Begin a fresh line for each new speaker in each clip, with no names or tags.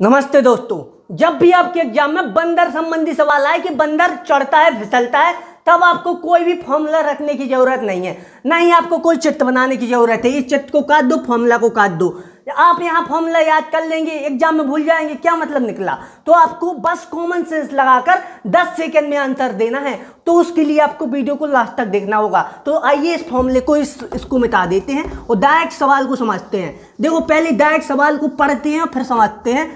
नमस्ते दोस्तों जब भी आपके एग्जाम में बंदर संबंधी सवाल आए कि बंदर चढ़ता है फिसलता है तब आपको कोई भी फॉर्मूला रखने की ज़रूरत नहीं है ना ही आपको कोई चित्र बनाने की ज़रूरत है इस चित्र को काट दो फॉर्मूला को काट दो आप यहाँ फॉर्मूला याद कर लेंगे एग्जाम में भूल जाएंगे क्या मतलब निकला तो आपको बस कॉमन सेंस लगाकर 10 सेकंड में आंसर देना है तो उसके लिए आपको वीडियो को लास्ट तक देखना होगा तो आइए इस फॉर्मूले को इस इसको मिटा देते हैं और डायरेक्ट सवाल को समझते हैं देखो पहले डायरेक्ट सवाल को पढ़ते हैं फिर समझते हैं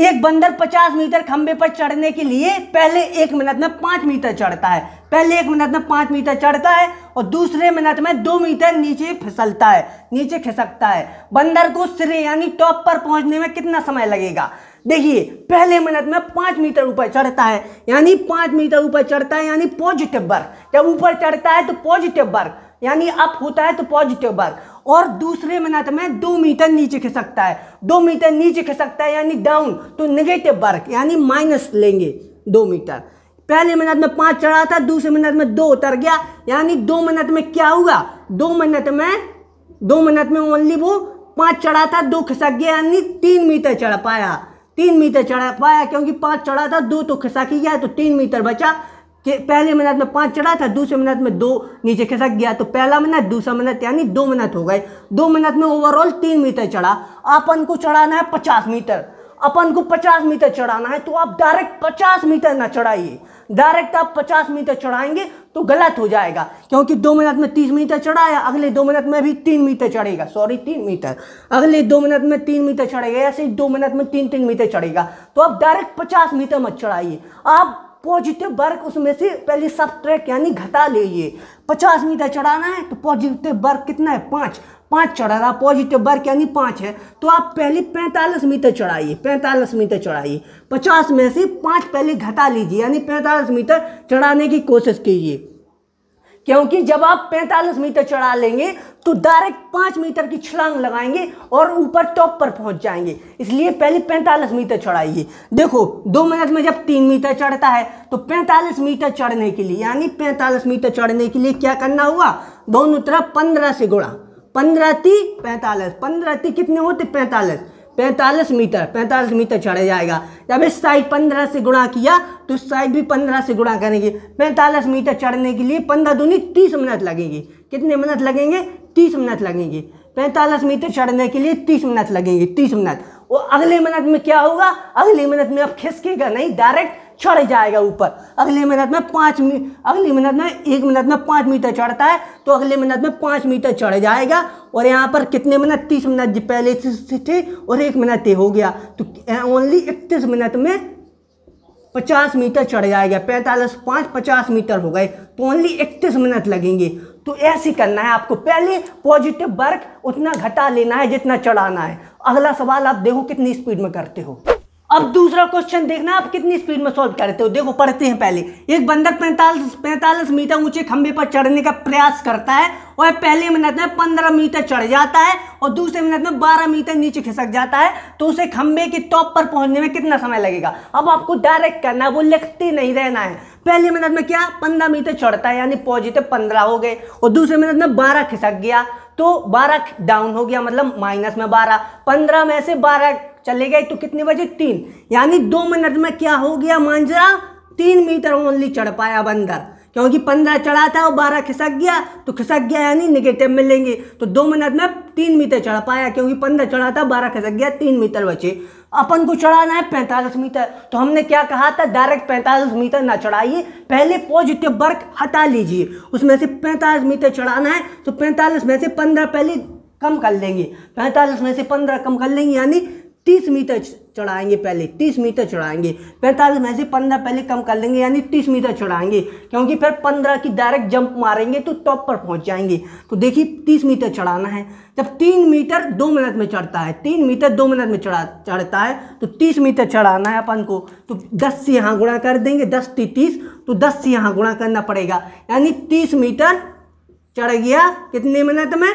एक बंदर 50 मीटर खंबे पर चढ़ने के लिए पहले एक मिनट में पाँच मीटर चढ़ता है पहले एक मिनट में पाँच मीटर चढ़ता है और दूसरे मिनट में दो मीटर नीचे फिसलता है नीचे खिसकता है बंदर को सिरे यानी टॉप पर पहुंचने में कितना समय लगेगा देखिए पहले मिनट में पाँच मीटर ऊपर चढ़ता है यानी पाँच मीटर ऊपर चढ़ता है यानी पॉजिटिव वर्क जब ऊपर चढ़ता है तो पॉजिटिव वर्क यानी अप होता है तो पॉजिटिव वर्क और दूसरे मिनट में दो मीटर नीचे खिसकता है दो मीटर नीचे खिसकता है यानी डाउन तो निगेटिव वर्क यानी माइनस लेंगे दो मीटर पहले मिनट में पांच चढ़ा था दूसरे मिनट में दो उतर गया यानी दो मिनट में क्या हुआ दो मिनट में दो मिनट में ओनली वो पांच चढ़ा था दो खिसक गया यानी तीन मीटर चढ़ पाया तीन मीटर चढ़ा पाया क्योंकि पांच चढ़ा था दो तो खिसक ही गया तो तीन मीटर बचा कि पहले मिनट में पाँच चढ़ा था दूसरे मिनट में दो नीचे खिसक गया तो पहला मिनट दूसरा मिनट यानी दो मिनट हो गए दो मिनट में ओवरऑल तीन मीटर चढ़ा अपन को चढ़ाना है पचास मीटर अपन को पचास मीटर चढ़ाना है तो आप डायरेक्ट पचास मीटर ना चढ़ाइए डायरेक्ट आप पचास मीटर चढ़ाएंगे तो गलत हो जाएगा क्योंकि दो मिनट में तीस मीटर चढ़ाया अगले दो मिनट में भी तीन मीटर चढ़ेगा सॉरी तीन मीटर अगले दो मिनट में तीन मीटर चढ़ेगा ऐसे ही दो मिनट में तीन तीन मीटर चढ़ेगा तो आप डायरेक्ट पचास मीटर मत चढ़ाइए आप पॉजिटिव वर्क उसमें से पहले ट्रैक यानी घटा लीजिए पचास मीटर चढ़ाना है तो पॉजिटिव वर्क कितना है पाँच पाँच चढ़ा रहा पॉजिटिव वर्क यानी पाँच है तो आप पहले पैंतालीस मीटर चढ़ाइए पैंतालीस मीटर चढ़ाइए पचास में से पाँच पहले घटा लीजिए यानी पैंतालीस मीटर चढ़ाने की कोशिश कीजिए क्योंकि जब आप 45 मीटर चढ़ा लेंगे तो डायरेक्ट पांच मीटर की छलांग लगाएंगे और ऊपर टॉप पर पहुंच जाएंगे इसलिए पहले 45 मीटर चढ़ाइए देखो दो मिनट में जब तीन मीटर चढ़ता है तो 45 मीटर चढ़ने के लिए यानी 45 मीटर चढ़ने के लिए क्या करना हुआ दोनों तरफ पंद्रह से गुणा पंद्रह ती पैंतालीस पंद्रह ती कितने होते पैंतालीस पैंतालीस मीटर पैंतालीस मीटर चढ़ जाएगा जब इस साइड पंद्रह से गुणा किया तो इस साइड भी पंद्रह से गुणा करेंगे पैंतालीस मीटर चढ़ने के लिए पंद्रह दूनी तीस मिनट लगेंगे कितने मिनट लगेंगे तीस मिनट लगेंगे पैंतालीस मीटर चढ़ने के लिए तीस मिनट लगेंगे तीस मिनट और अगले मिनट में क्या होगा अगले मिनट में अब खिसकेगा नहीं डायरेक्ट चढ़ जाएगा ऊपर अगले मिनट में पाँच अगली अगले मिनट में एक मिनट में पाँच मीटर चढ़ता है तो अगले मिनट में पाँच मीटर चढ़ जाएगा और यहाँ पर कितने मिनट तीस मिनट पहले थे और एक मिनट ये हो गया तो ओनली इकतीस मिनट में पचास मीटर चढ़ जाएगा पैंतालीस पाँच पचास मीटर हो गए तो ओनली इकतीस मिनट लगेंगे तो ऐसे करना है आपको पहले पॉजिटिव वर्क उतना घटा लेना है जितना चढ़ाना है अगला सवाल आप देखो कितनी स्पीड में करते हो अब दूसरा क्वेश्चन देखना आप कितनी स्पीड में सॉल्व करते हो देखो पढ़ते हैं पहले एक बंदर पैंतालीस पैंतालीस मीटर ऊंचे खंभे पर चढ़ने का प्रयास करता है और पहले मिनट में पंद्रह मीटर चढ़ जाता है और दूसरे मिनट में बारह मीटर नीचे खिसक जाता है तो उसे खंभे के टॉप पर पहुंचने में कितना समय लगेगा अब आपको डायरेक्ट करना है वो लिखते नहीं रहना है पहले मिनट में क्या पंद्रह मीटर चढ़ता है यानी पॉजिटिव पंद्रह हो गए और दूसरे मिनट में बारह खिसक गया तो बारह डाउन हो गया मतलब माइनस में बारह पंद्रह में से बारह चले गए तो कितने बजे तीन यानी दो मिनट में क्या हो गया मांजरा तीन मीटर ओनली चढ़ पाया बंदर क्योंकि पंद्रह चढ़ा था और बारह खिसक गया तो खिसक गया यानी निगेटिव मिलेंगे तो दो मिनट में तीन मीटर चढ़ पाया क्योंकि पंद्रह चढ़ा था बारह खिसक गया तीन मीटर बचे अपन को चढ़ाना है पैंतालीस मीटर तो हमने क्या कहा था डायरेक्ट पैंतालीस मीटर ना चढ़ाइए पहले पॉजिटिव वर्क हटा लीजिए उसमें से पैंतालीस मीटर चढ़ाना है तो पैंतालीस में से पंद्रह पहले कम कर लेंगे पैंतालीस में से पंद्रह कम कर लेंगे यानी तीस मीटर चढ़ाएंगे पहले तीस मीटर चढ़ाएंगे पैंतालीस में से पंद्रह पहले कम कर लेंगे यानी तीस मीटर चढ़ाएंगे क्योंकि फिर पंद्रह की डायरेक्ट जंप मारेंगे तो टॉप पर पहुंच जाएंगे तो देखिए तीस मीटर चढ़ाना है जब तीन मीटर दो मिनट में चढ़ता है तीन मीटर दो मिनट में चढ़ा चढ़ता है तो तीस मीटर चढ़ाना है अपन को तो दस से यहाँ गुणा कर देंगे दस ती तीस तो दस से यहाँ गुणा करना पड़ेगा यानी तीस मीटर चढ़ गया कितने मिनट में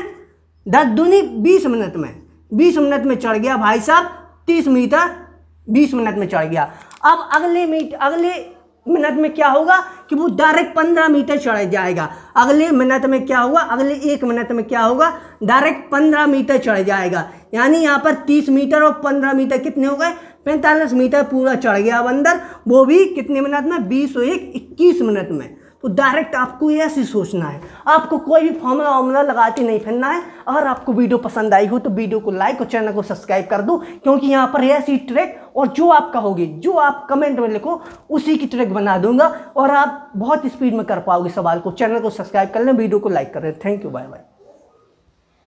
दस दूनी बीस मिनट में बीस मिनट में चढ़ गया भाई साहब तीस मीटर बीस मिनट में चढ़ गया अब अगले मीट अगले मिनट में क्या होगा कि वो डायरेक्ट पंद्रह मीटर चढ़ जाएगा अगले मिनट में क्या होगा अगले एक मिनट में क्या होगा डायरेक्ट पंद्रह मीटर चढ़ जाएगा यानी यहाँ पर तीस मीटर और पंद्रह मीटर कितने हो गए पैंतालीस मीटर पूरा चढ़ गया अब अंदर वो भी कितने मिनट में बीस और एक इक्कीस मिनट में तो डायरेक्ट आपको ऐसे सोचना है आपको कोई भी फॉर्मूला वॉर्मूला लगा के नहीं फिरना है अगर आपको वीडियो पसंद आई हो तो वीडियो को लाइक और चैनल को सब्सक्राइब कर दो क्योंकि यहाँ पर ऐसी ट्रैक और जो आप कहोगे जो आप कमेंट में लिखो उसी की ट्रैक बना दूंगा और आप बहुत स्पीड में कर पाओगे सवाल को चैनल को सब्सक्राइब कर लें वीडियो को लाइक कर लें थैंक यू बाय बाय